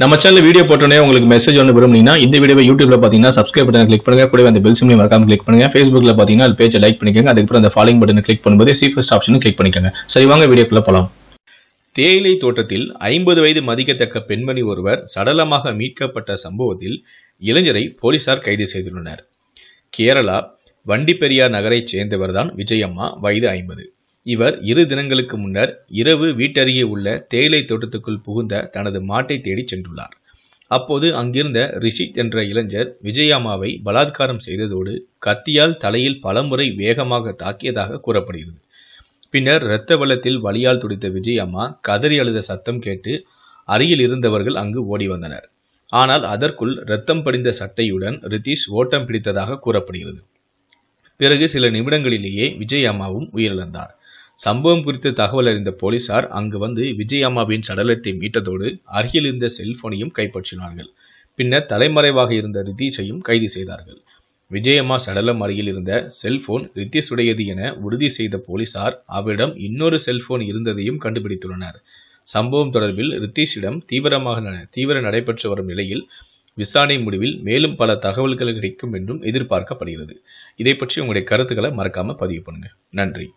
நம்ம channel video போட்டோன்னே உங்களுக்கு மெசேஜ் ஒன்று விரும்புனீங்கன்னா இந்த வீடியோ யூடியூப்ல பார்த்தீங்கன்னா சப்ஸ்கிரைப் பட்டன் கிளிக் பண்ணுங்க கூட அந்த பெல் சிம்லையும் மறக்காம கிளிக் பண்ணுங்க ஃபேஸ்புக்ல பார்த்தீங்கன்னா அது பேஜை லைக் பண்ணிக்கோங்க அதுக்கப்புறம் அந்த ஃபாலோ பட்டன் கிளிக் பண்ணும்போது ஃபஸ்ட் ஆப்ஷனும் கிளிக் பண்ணிக்கோங்க சரி வாங்க வீடியோக்குள்ள போகலாம் தேயிலை தோட்டத்தில் ஐம்பது வயது மதிக்கத்தக்க பெண்மணி ஒருவர் சடலமாக மீட்கப்பட்ட சம்பவத்தில் இளைஞரை போலீசார் கைது செய்துள்ளனர் கேரளா வண்டி பெரியார் நகரைச் சேர்ந்தவர்தான் விஜயம்மா வயது ஐம்பது இவர் இரு தினங்களுக்கு முன்னர் இரவு வீட்டருகே உள்ள தேயிலை தோட்டத்துக்குள் புகுந்த தனது மாட்டை தேடிச் சென்றுள்ளார் அப்போது அங்கிருந்த ரிஷித் என்ற இளைஞர் விஜயாமாவை பலாத்காரம் செய்ததோடு கத்தியால் தலையில் பலமுறை வேகமாக தாக்கியதாக கூறப்படுகிறது பின்னர் இரத்த வெள்ளத்தில் வலியால் துடித்த விஜயம்மா கதறி அழுத சத்தம் கேட்டு அருகில் இருந்தவர்கள் அங்கு ஓடி வந்தனர் ஆனால் அதற்குள் இரத்தம் படிந்த சட்டையுடன் ரிதீஷ் ஓட்டம் பிடித்ததாக கூறப்படுகிறது பிறகு சில நிமிடங்களிலேயே விஜய் அம்மாவும் உயிரிழந்தார் சம்பவம் குறித்த தகவல் அறிந்த போலீசார் அங்கு வந்து அம்மாவின் சடலத்தை மீட்டதோடு அருகில் இருந்த செல்போனையும் கைப்பற்றினார்கள் பின்னர் தலைமறைவாக இருந்த ரிதீஷையும் கைது செய்தார்கள் விஜயம்மா சடலம் அருகில் இருந்த செல்போன் ரித்திஷ் உடையது என உறுதி செய்த போலீசார் அவரிடம் இன்னொரு செல்போன் இருந்ததையும் கண்டுபிடித்துள்ளனர் சம்பவம் தொடர்பில் ரித்தீஷிடம் தீவிரமாக தீவிர நடைபெற்று வரும் நிலையில் விசாரணை முடிவில் மேலும் பல தகவல்கள் கிடைக்கும் என்றும் எதிர்பார்க்கப்படுகிறது இதை பற்றி உங்களுடைய கருத்துக்களை மறக்காமல் பதிவு பண்ணுங்கள் நன்றி